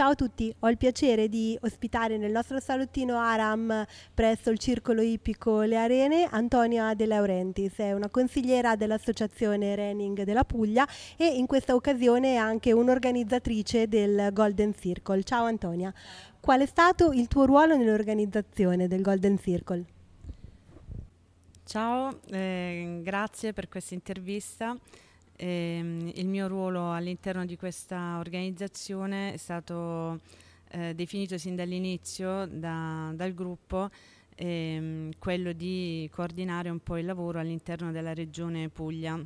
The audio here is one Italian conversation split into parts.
Ciao a tutti, ho il piacere di ospitare nel nostro salottino Aram presso il circolo ippico Le Arene Antonia De Laurentiis, è una consigliera dell'associazione Renning della Puglia e in questa occasione è anche un'organizzatrice del Golden Circle. Ciao Antonia, qual è stato il tuo ruolo nell'organizzazione del Golden Circle? Ciao, eh, grazie per questa intervista. Ehm, il mio ruolo all'interno di questa organizzazione è stato eh, definito sin dall'inizio da, dal gruppo ehm, quello di coordinare un po' il lavoro all'interno della regione Puglia.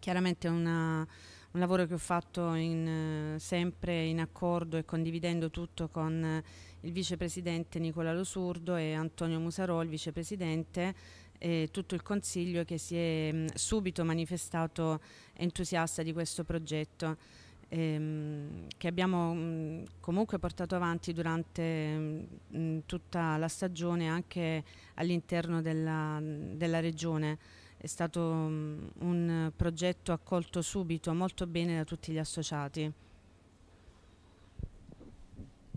Chiaramente è un lavoro che ho fatto in, sempre in accordo e condividendo tutto con il vicepresidente Nicola Losurdo e Antonio Musarò, il vicepresidente, eh, tutto il Consiglio che si è mh, mm, subito manifestato entusiasta di questo progetto ehm, che abbiamo mh, mm, comunque portato avanti durante mh, mm, tutta la stagione anche all'interno della, della regione. È stato un progetto accolto subito molto bene da tutti gli associati.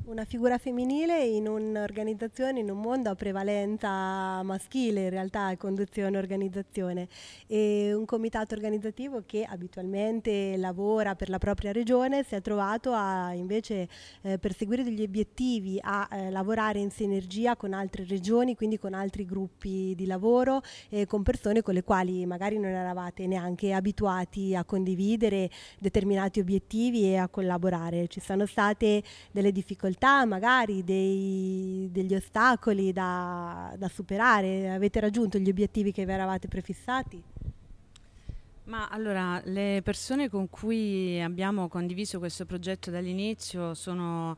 Una figura femminile in un'organizzazione, in un mondo a prevalenza maschile in realtà, conduzione e organizzazione. E un comitato organizzativo che abitualmente lavora per la propria regione si è trovato a invece eh, perseguire degli obiettivi, a eh, lavorare in sinergia con altre regioni, quindi con altri gruppi di lavoro e con persone con le quali magari non eravate neanche abituati a condividere determinati obiettivi e a collaborare. Ci sono state delle difficoltà difficoltà, magari dei, degli ostacoli da, da superare? Avete raggiunto gli obiettivi che vi eravate prefissati? Ma allora, le persone con cui abbiamo condiviso questo progetto dall'inizio sono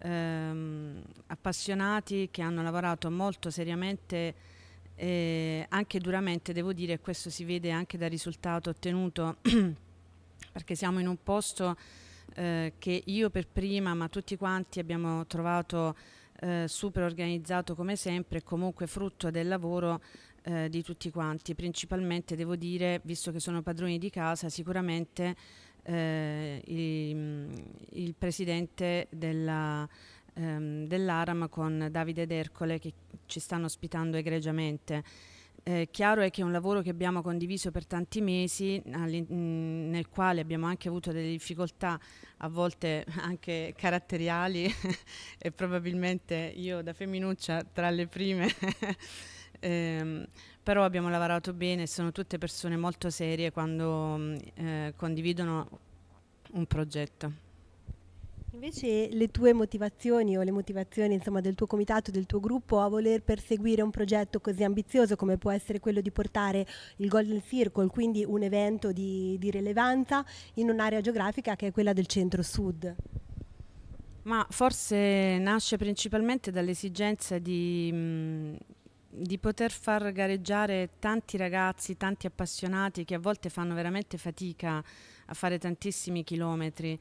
ehm, appassionati che hanno lavorato molto seriamente e anche duramente, devo dire, questo si vede anche dal risultato ottenuto, perché siamo in un posto eh, che io per prima, ma tutti quanti abbiamo trovato eh, super organizzato come sempre e comunque frutto del lavoro eh, di tutti quanti. Principalmente devo dire, visto che sono padroni di casa, sicuramente eh, il, il, presidente della, ehm, dell'Aram con Davide ed Ercole che ci stanno ospitando egregiamente. Eh, chiaro è che è un lavoro che abbiamo condiviso per tanti mesi, mm, nel quale abbiamo anche avuto delle difficoltà, a volte anche caratteriali, e probabilmente io da femminuccia tra le prime. eh, però abbiamo lavorato bene, sono tutte persone molto serie quando mm, eh, condividono un progetto. Invece le tue motivazioni o le motivazioni insomma, del tuo comitato, del tuo gruppo a voler perseguire un progetto così ambizioso come può essere quello di portare il Golden Circle, quindi un evento di, di rilevanza in un'area geografica che è quella del centro-sud? Ma forse nasce principalmente dall'esigenza di... di poter far gareggiare tanti ragazzi, tanti appassionati che a volte fanno veramente fatica a fare tantissimi chilometri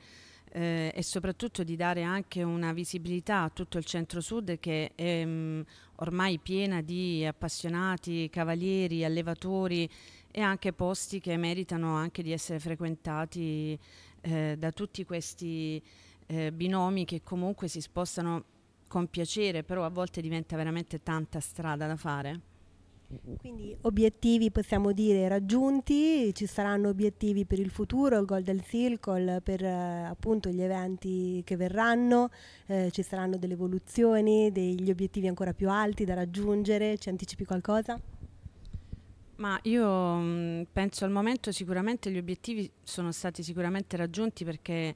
eh, e soprattutto di dare anche una visibilità a tutto il centro-sud che è mh, mm, ormai piena di appassionati, cavalieri, allevatori e anche posti che meritano anche di essere frequentati eh, da tutti questi eh, binomi che comunque si spostano con piacere, però a volte diventa veramente tanta strada da fare. Quindi obiettivi possiamo dire raggiunti, ci saranno obiettivi per il futuro, il Golden Circle, per eh, appunto gli eventi che verranno, eh, ci saranno delle evoluzioni, degli obiettivi ancora più alti da raggiungere, ci anticipi qualcosa? Ma io mh, mm, penso al momento sicuramente gli obiettivi sono stati sicuramente raggiunti perché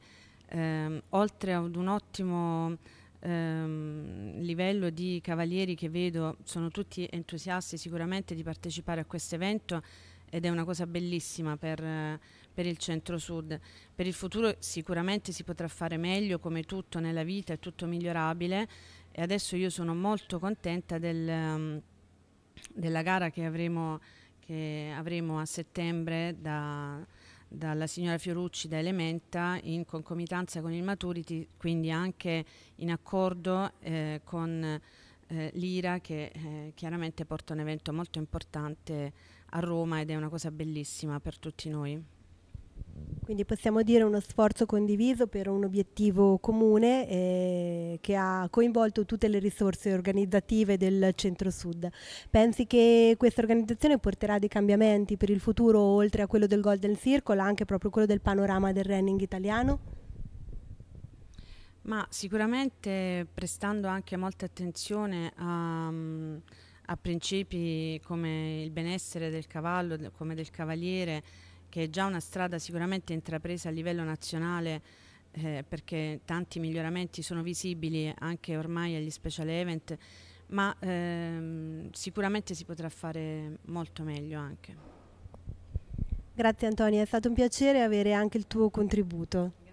ehm, oltre ad un ottimo ehm, livello di cavalieri che vedo sono tutti entusiasti sicuramente di partecipare a questo evento ed è una cosa bellissima per, per il centro-sud. Per il futuro sicuramente si potrà fare meglio, come tutto nella vita è tutto migliorabile e adesso io sono molto contenta del, um, della gara che avremo, che avremo a settembre da, dalla signora Fiorucci da Elementa in concomitanza con il Maturity, quindi anche in accordo eh, con eh, l'IRA che eh, chiaramente porta un evento molto importante a Roma ed è una cosa bellissima per tutti noi. Quindi possiamo dire uno sforzo condiviso per un obiettivo comune eh, che ha coinvolto tutte le risorse organizzative del Centro-Sud. Pensi che questa organizzazione porterà dei cambiamenti per il futuro oltre a quello del Golden Circle, anche proprio quello del panorama del running italiano? Ma sicuramente prestando anche molta attenzione a, a principi come il benessere del cavallo, come del cavaliere, che è già una strada sicuramente intrapresa a livello nazionale eh, perché tanti miglioramenti sono visibili anche ormai agli special event, ma ehm, sicuramente si potrà fare molto meglio anche. Grazie Antonio, è stato un piacere avere anche il tuo contributo.